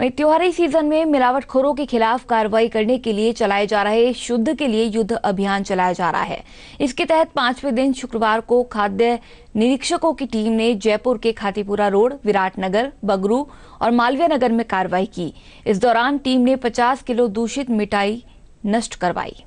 वहीं त्योहारी सीजन में मिलावटखोरों के खिलाफ कार्रवाई करने के लिए चलाए जा रहे शुद्ध के लिए युद्ध अभियान चलाया जा रहा है इसके तहत पांचवें दिन शुक्रवार को खाद्य निरीक्षकों की टीम ने जयपुर के खातीपुरा रोड विराटनगर बगरू और मालवीय नगर में कार्रवाई की इस दौरान टीम ने पचास किलो दूषित मिठाई नष्ट करवाई